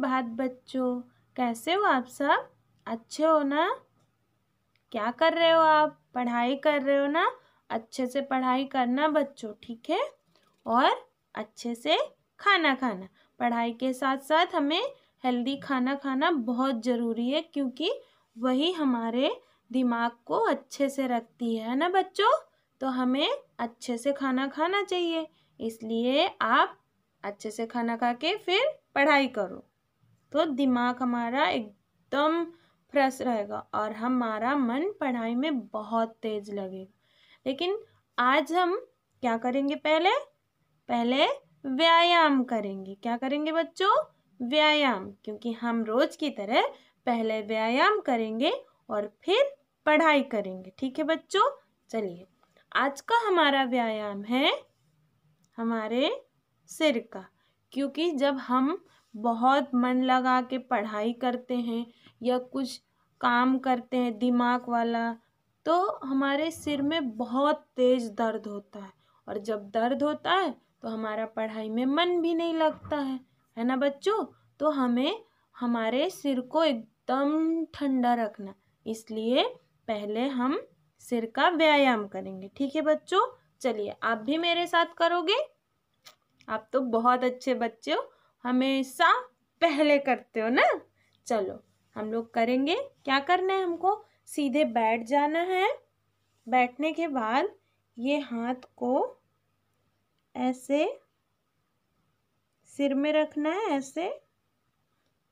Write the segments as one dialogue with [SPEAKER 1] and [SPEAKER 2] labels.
[SPEAKER 1] बात बच्चों कैसे हो आप सब अच्छे हो ना क्या कर रहे हो आप पढ़ाई कर रहे हो ना अच्छे से पढ़ाई करना बच्चों ठीक है और अच्छे से खाना खाना पढ़ाई के साथ साथ हमें हेल्दी खाना खाना बहुत ज़रूरी है क्योंकि वही हमारे दिमाग को अच्छे से रखती है ना बच्चों तो हमें अच्छे से खाना खाना चाहिए इसलिए आप अच्छे से खाना खा के फिर पढ़ाई करो तो दिमाग हमारा एकदम फ्रेश रहेगा और हमारा मन पढ़ाई में बहुत तेज लगेगा लेकिन आज हम क्या करेंगे पहले पहले व्यायाम करेंगे क्या करेंगे बच्चों व्यायाम क्योंकि हम रोज की तरह पहले व्यायाम करेंगे और फिर पढ़ाई करेंगे ठीक है बच्चों चलिए आज का हमारा व्यायाम है हमारे सिर का क्योंकि जब हम बहुत मन लगा के पढ़ाई करते हैं या कुछ काम करते हैं दिमाग वाला तो हमारे सिर में बहुत तेज़ दर्द होता है और जब दर्द होता है तो हमारा पढ़ाई में मन भी नहीं लगता है है ना बच्चों तो हमें हमारे सिर को एकदम ठंडा रखना इसलिए पहले हम सिर का व्यायाम करेंगे ठीक है बच्चों चलिए आप भी मेरे साथ करोगे आप तो बहुत अच्छे बच्चे हो हमेशा पहले करते हो ना चलो हम लोग करेंगे क्या करना है हमको सीधे बैठ जाना है बैठने के बाद ये हाथ को ऐसे सिर में रखना है ऐसे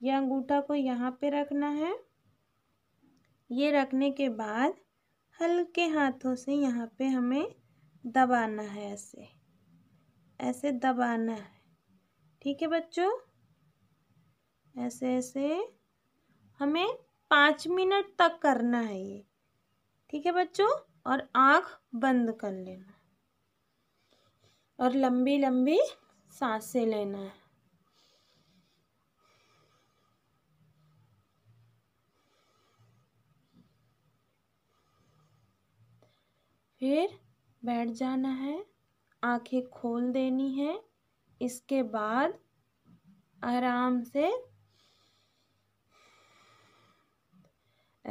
[SPEAKER 1] यह अंगूठा को यहाँ पे रखना है ये रखने के बाद हल्के हाथों से यहाँ पे हमें दबाना है ऐसे ऐसे दबाना है ठीक है बच्चों ऐसे ऐसे हमें पाँच मिनट तक करना है ये ठीक है बच्चों और आँख बंद कर लेना और लंबी लंबी सांसें लेना है फिर बैठ जाना है आंखें खोल देनी है इसके बाद आराम से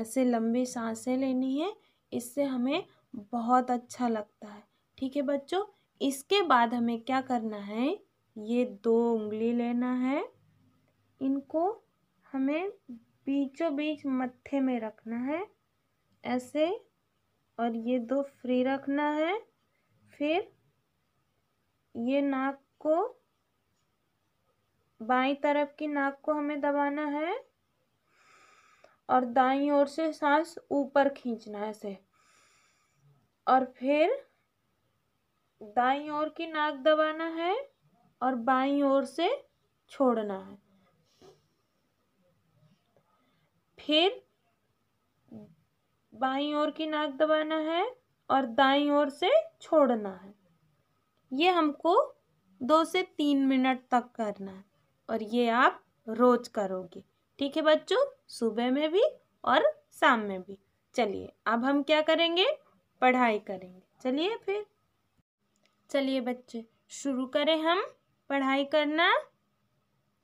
[SPEAKER 1] ऐसे लंबी सांसें लेनी है इससे हमें बहुत अच्छा लगता है ठीक है बच्चों इसके बाद हमें क्या करना है ये दो उंगली लेना है इनको हमें बीचों बीच मत्थे में रखना है ऐसे और ये दो फ्री रखना है फिर ये नाक को बाई तरफ की नाक को हमें दबाना है और दाई ओर से सांस ऊपर खींचना है इसे और फिर दाई ओर की नाक दबाना है और बाई ओर से छोड़ना है फिर बाई ओर की नाक दबाना है और दाई ओर से छोड़ना है ये हमको दो से तीन मिनट तक करना है और ये आप रोज करोगे ठीक है बच्चों सुबह में भी और शाम में भी चलिए अब हम क्या करेंगे पढ़ाई करेंगे चलिए फिर चलिए बच्चे शुरू करें हम पढ़ाई करना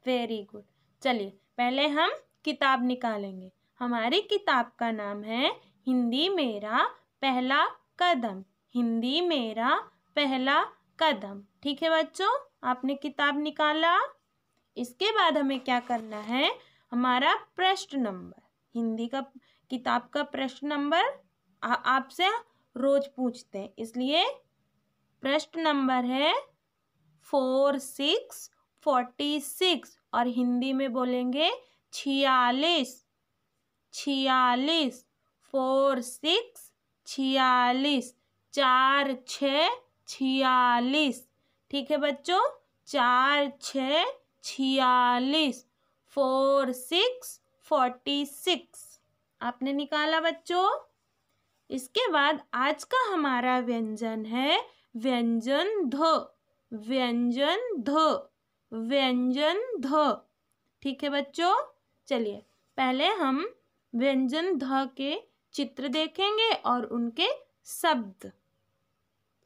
[SPEAKER 1] वेरी गुड चलिए पहले हम किताब निकालेंगे हमारी किताब का नाम है हिंदी मेरा पहला कदम हिंदी मेरा पहला कदम ठीक है बच्चों आपने किताब निकाला इसके बाद हमें क्या करना है हमारा प्रश्न नंबर हिंदी का किताब का प्रश्न नंबर आपसे रोज पूछते हैं इसलिए प्रश्न नंबर है फोर सिक्स फोर्टी सिक्स और हिंदी में बोलेंगे छियालीस छियालीस फोर सिक्स छियालीस चार छ छियालीस ठीक है बच्चों चार छ छियालीस फोर सिक्स फोर्टी सिक्स आपने निकाला बच्चों इसके बाद आज का हमारा व्यंजन है व्यंजन ध व्यंजन ध व्यंजन ध ठीक है बच्चों चलिए पहले हम व्यंजन ध के चित्र देखेंगे और उनके शब्द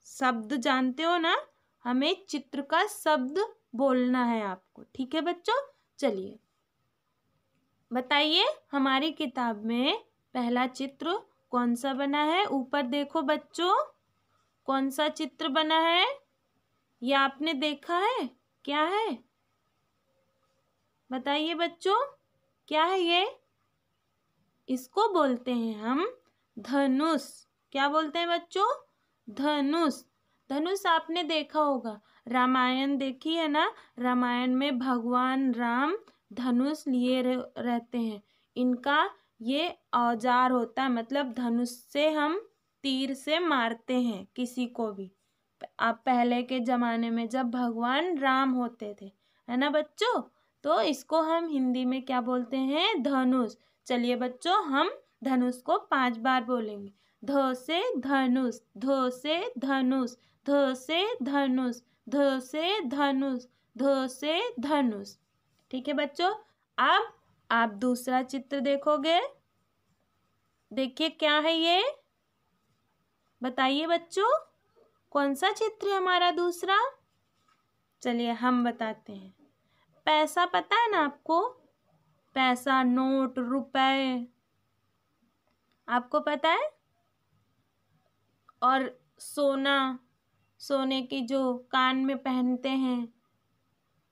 [SPEAKER 1] शब्द जानते हो ना हमें चित्र का शब्द बोलना है आपको ठीक है बच्चों चलिए बताइए हमारी किताब में पहला चित्र कौन सा बना है ऊपर देखो बच्चों कौन सा चित्र बना है ये आपने देखा है क्या है बताइए बच्चों क्या है ये इसको बोलते हैं हम धनुष क्या बोलते हैं बच्चों धनुष धनुष आपने देखा होगा रामायण देखी है ना रामायण में भगवान राम धनुष लिए रहते हैं इनका ये औजार होता है मतलब धनुष से हम तीर से मारते हैं किसी को भी आप पहले के ज़माने में जब भगवान राम होते थे है ना बच्चों तो इसको हम हिंदी में क्या बोलते हैं धनुष चलिए बच्चों हम धनुष को पांच बार बोलेंगे ध से धनुष ध से धनुष ध से धनुष ध से धनुष ध से धनुष ठीक है बच्चों अब आप दूसरा चित्र देखोगे देखिए क्या है ये बताइए बच्चों कौन सा चित्र है हमारा दूसरा चलिए हम बताते हैं पैसा पता है ना आपको पैसा नोट रुपए आपको पता है और सोना सोने की जो कान में पहनते हैं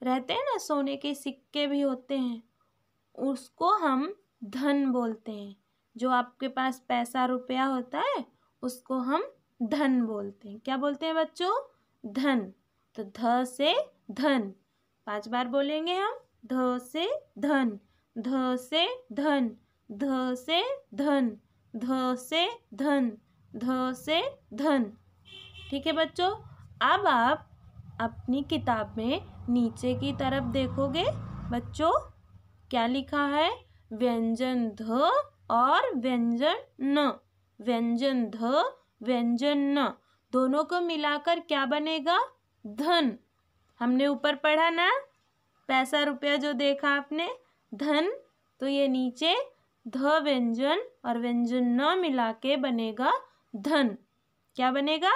[SPEAKER 1] रहते हैं ना सोने के सिक्के भी होते हैं उसको हम धन बोलते हैं जो आपके पास पैसा रुपया होता है उसको हम धन बोलते हैं क्या बोलते हैं बच्चों धन तो ध से धन पांच बार बोलेंगे हम ध से धन ध से धन ध से धन ध से धन ध से धन ठीक है बच्चों अब आप अपनी किताब में नीचे की तरफ देखोगे बच्चों क्या लिखा है व्यंजन ध और व्यंजन न व्यंजन ध व्यंजन न दोनों को मिलाकर क्या बनेगा धन हमने ऊपर पढ़ा ना पैसा रुपया जो देखा आपने धन तो ये नीचे ध व्यंजन और व्यंजन न मिला के बनेगा धन क्या बनेगा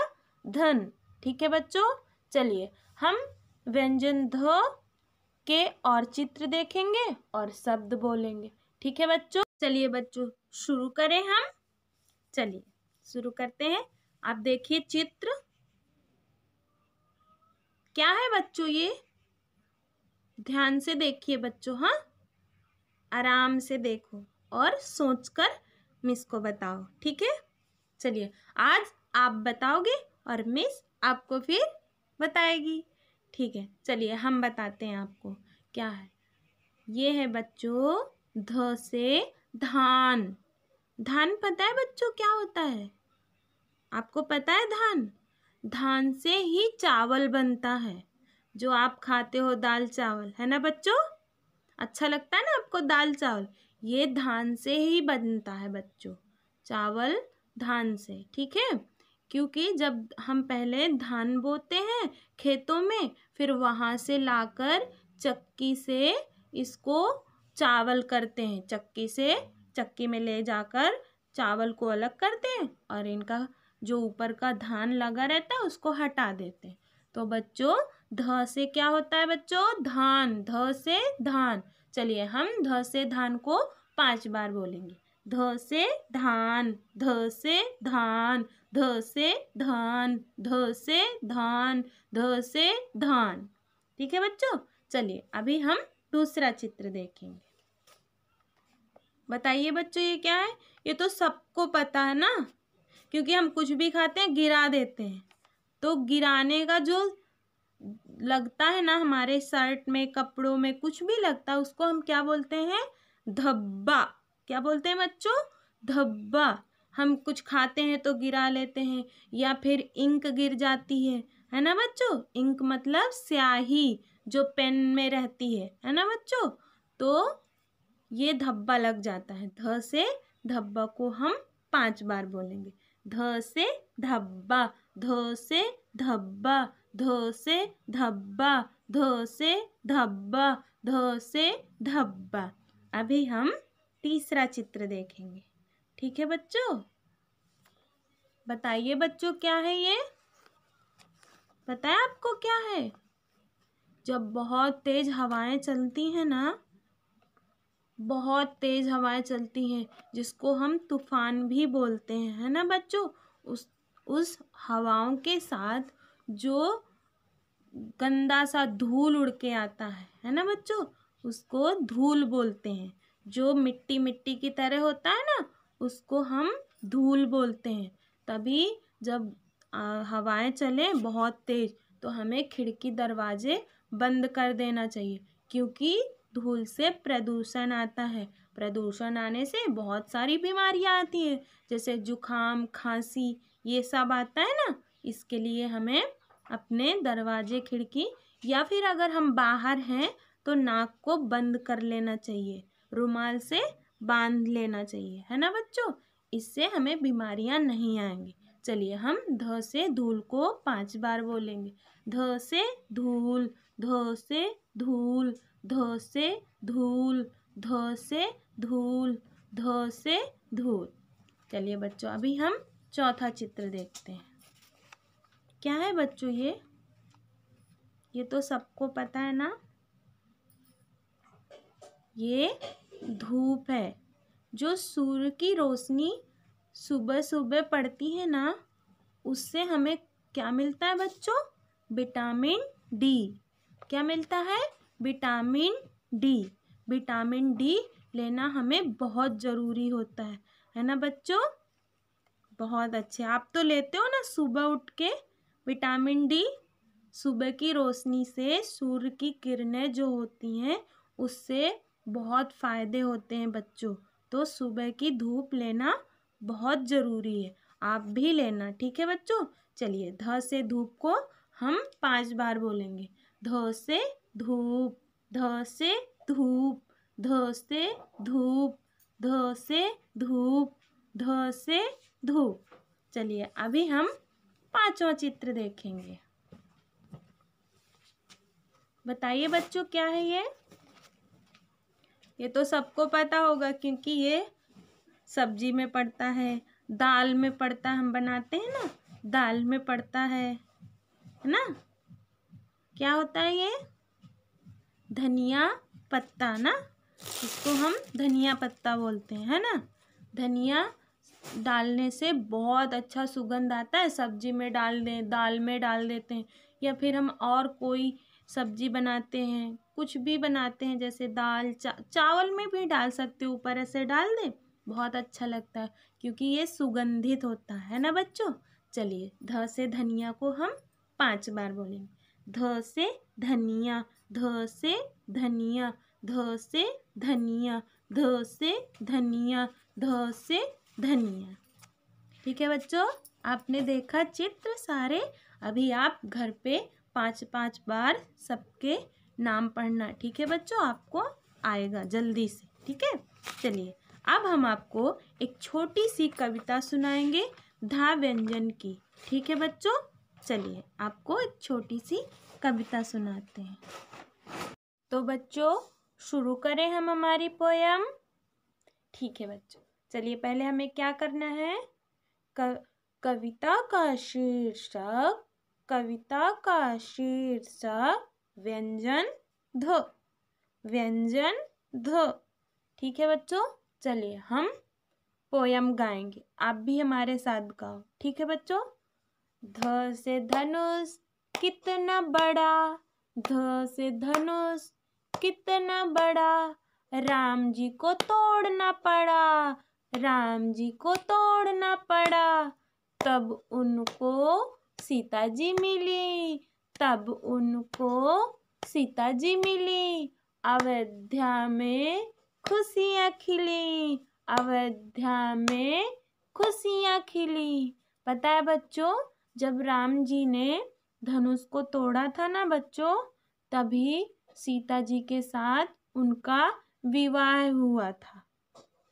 [SPEAKER 1] धन ठीक है बच्चों चलिए हम व्यंजन ध के और चित्र देखेंगे और शब्द बोलेंगे ठीक है बच्चों चलिए बच्चों शुरू करें हम चलिए शुरू करते हैं आप देखिए चित्र क्या है बच्चों ये ध्यान से देखिए बच्चों हाँ आराम से देखो और सोचकर मिस को बताओ ठीक है चलिए आज आप बताओगे और मिस आपको फिर बताएगी ठीक है चलिए हम बताते हैं आपको क्या है ये है बच्चों ध से धान धान पता है बच्चों क्या होता है आपको पता है धान धान से ही चावल बनता है जो आप खाते हो दाल चावल है ना बच्चों अच्छा लगता है ना आपको दाल चावल ये धान से ही बनता है बच्चों चावल धान से ठीक है क्योंकि जब हम पहले धान बोते हैं खेतों में फिर वहाँ से लाकर चक्की से इसको चावल करते हैं चक्की से चक्की में ले जाकर चावल को अलग करते हैं और इनका जो ऊपर का धान लगा रहता है उसको हटा देते हैं तो बच्चों ध से क्या होता है बच्चों धान ध से धान चलिए हम ध से धान को पांच बार बोलेंगे ध से धान ध से धान ध से धान ध से धान ध से धान ठीक है बच्चों चलिए अभी हम दूसरा चित्र देखेंगे बताइए बच्चों ये क्या है ये तो सबको पता है ना क्योंकि हम कुछ भी खाते हैं गिरा देते हैं तो गिराने का जो लगता है ना हमारे शर्ट में कपड़ों में कुछ भी लगता है उसको हम क्या बोलते हैं धब्बा क्या बोलते हैं बच्चों धब्बा हम कुछ खाते हैं तो गिरा लेते हैं या फिर इंक गिर जाती है है ना बच्चों इंक मतलब स्याही जो पेन में रहती है है ना बच्चों तो ये धब्बा लग जाता है ध से धब्बा को हम पांच बार बोलेंगे ध से धब्बा ध से धब्बा ध से धब्बा ध से धब्बा ध से धब्बा अभी हम तीसरा चित्र देखेंगे ठीक है बच्चों बताइए बच्चों क्या है ये पता है आपको क्या है जब बहुत तेज हवाएं चलती हैं ना बहुत तेज हवाएं चलती हैं जिसको हम तूफान भी बोलते हैं है ना बच्चों उस उस हवाओं के साथ जो गंदा सा धूल उड़ के आता है है ना बच्चों उसको धूल बोलते हैं जो मिट्टी मिट्टी की तरह होता है ना उसको हम धूल बोलते हैं तभी जब हवाएं चलें बहुत तेज तो हमें खिड़की दरवाजे बंद कर देना चाहिए क्योंकि धूल से प्रदूषण आता है प्रदूषण आने से बहुत सारी बीमारियां आती हैं जैसे जुखाम खांसी ये सब आता है ना इसके लिए हमें अपने दरवाजे खिड़की या फिर अगर हम बाहर हैं तो नाक को बंद कर लेना चाहिए रुमाल से बांध लेना चाहिए है ना बच्चों इससे हमें बीमारियां नहीं आएंगी चलिए हम ध से धूल को पांच बार बोलेंगे ध से धूल ध से धूल ध से धूल ध से धूल ध से धूल चलिए बच्चों अभी हम चौथा चित्र देखते हैं क्या है बच्चों ये ये तो सबको पता है ना ये धूप है जो सूर्य की रोशनी सुबह सुबह पड़ती है ना उससे हमें क्या मिलता है बच्चों विटामिन डी क्या मिलता है विटामिन डी विटामिन डी लेना हमें बहुत ज़रूरी होता है है ना बच्चों बहुत अच्छे आप तो लेते हो ना सुबह उठ के विटामिन डी सुबह की रोशनी से सूर्य की किरणें जो होती हैं उससे बहुत फ़ायदे होते हैं बच्चों तो सुबह की धूप लेना बहुत ज़रूरी है आप भी लेना ठीक है बच्चों चलिए ध से धूप को हम पांच बार बोलेंगे ध से धूप ध से धूप ध से धूप ध से धूप ध से धूप चलिए अभी हम पांचवा चित्र देखेंगे बताइए बच्चों क्या है ये ये तो सबको पता होगा क्योंकि ये सब्जी में पड़ता है दाल में पड़ता हम बनाते हैं ना दाल में पड़ता है है ना क्या होता है ये धनिया पत्ता ना इसको हम धनिया पत्ता बोलते हैं है ना धनिया डालने से बहुत अच्छा सुगंध आता है सब्जी में डाल दें दाल में डाल देते हैं या फिर हम और कोई सब्जी बनाते हैं कुछ भी बनाते हैं जैसे दाल चा, चावल में भी डाल सकते हो ऊपर ऐसे डाल दें बहुत अच्छा लगता है क्योंकि ये सुगंधित होता है ना बच्चों चलिए ध से धनिया को हम पांच बार बोलेंगे ध से धनिया ध से धनिया ध से धनिया ध से धनिया ध से धनिया ठीक है बच्चों आपने देखा चित्र सारे अभी आप घर पे पांच पांच बार सबके नाम पढ़ना ठीक है बच्चों आपको आएगा जल्दी से ठीक है चलिए अब हम आपको एक छोटी सी कविता सुनाएंगे धा व्यंजन की ठीक है बच्चों चलिए आपको एक छोटी सी कविता सुनाते हैं तो बच्चों शुरू करें हम हमारी पोयम ठीक है बच्चों चलिए पहले हमें क्या करना है कविता का शीर्षक कविता का शीर्षक व्यंजन ध व्यंजन ध ठीक है बच्चों चलिए हम पोयम गाएंगे आप भी हमारे साथ गाओ ठीक है बच्चों ध से धनुष कितना बड़ा ध से धनुष कितना बड़ा राम जी को तोड़ना पड़ा राम जी को तोड़ना पड़ा तब उनको सीता जी मिली तब उनको सीता जी मिली अयोध्या में खुशियाँ खिली अयोध्या में खुशियाँ खिली पता है बच्चों जब राम जी ने धनुष को तोड़ा था ना बच्चों तभी सीता जी के साथ उनका विवाह हुआ था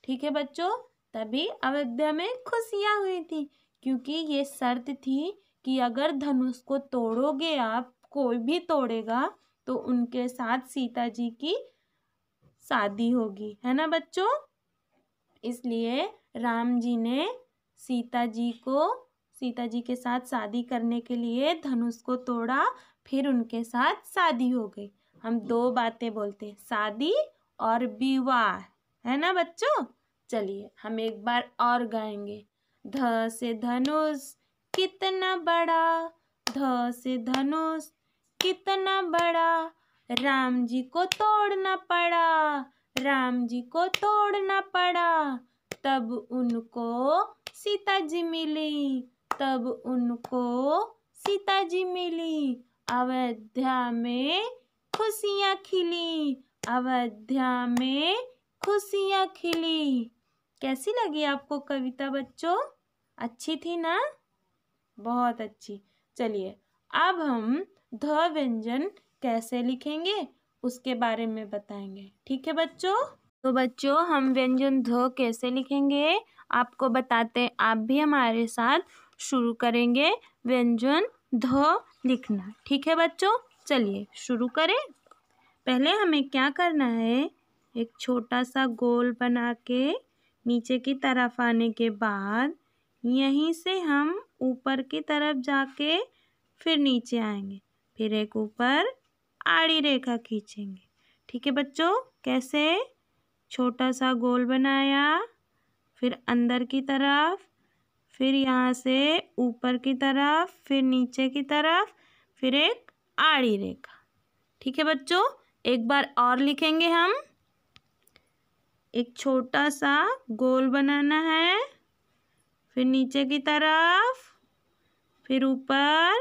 [SPEAKER 1] ठीक है बच्चों तभी अयोध्या में खुशियाँ हुई थी क्योंकि ये शर्त थी कि अगर धनुष को तोड़ोगे आप कोई भी तोड़ेगा तो उनके साथ सीता जी की शादी होगी है ना बच्चों इसलिए राम जी ने सीता जी को सीता जी के साथ शादी करने के लिए धनुष को तोड़ा फिर उनके साथ शादी हो गई हम दो बातें बोलते हैं शादी और विवाह है ना बच्चों चलिए हम एक बार और गाएंगे ध से धनुष कितना बड़ा ध धनुष कितना बड़ा राम जी को तोड़ना पड़ा राम जी को तोड़ना पड़ा तब उनको सीता जी मिली तब उनको सीता जी मिली अवध्या में खुशियाँ खिली अवध्या में खुशियाँ खिली कैसी लगी आपको कविता बच्चों अच्छी थी ना बहुत अच्छी चलिए अब हम ध व्यंजन कैसे लिखेंगे उसके बारे में बताएंगे ठीक है बच्चों तो बच्चों हम व्यंजन ध कैसे लिखेंगे आपको बताते आप भी हमारे साथ शुरू करेंगे व्यंजन ध लिखना ठीक है बच्चों चलिए शुरू करें पहले हमें क्या करना है एक छोटा सा गोल बना के नीचे की तरफ आने के बाद यहीं से हम ऊपर की तरफ जाके फिर नीचे आएंगे फिर एक ऊपर आड़ी रेखा खींचेंगे ठीक है बच्चों कैसे छोटा सा गोल बनाया फिर अंदर की तरफ फिर यहाँ से ऊपर की तरफ फिर नीचे की तरफ फिर एक आड़ी रेखा ठीक है बच्चों एक बार और लिखेंगे हम एक छोटा सा गोल बनाना है फिर नीचे की तरफ फिर ऊपर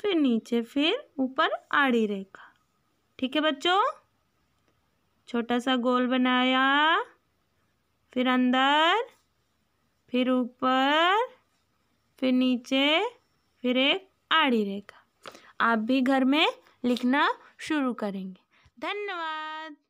[SPEAKER 1] फिर नीचे फिर ऊपर आड़ी रेखा ठीक है बच्चों छोटा सा गोल बनाया फिर अंदर फिर ऊपर फिर नीचे फिर एक आड़ी रेखा आप भी घर में लिखना शुरू करेंगे धन्यवाद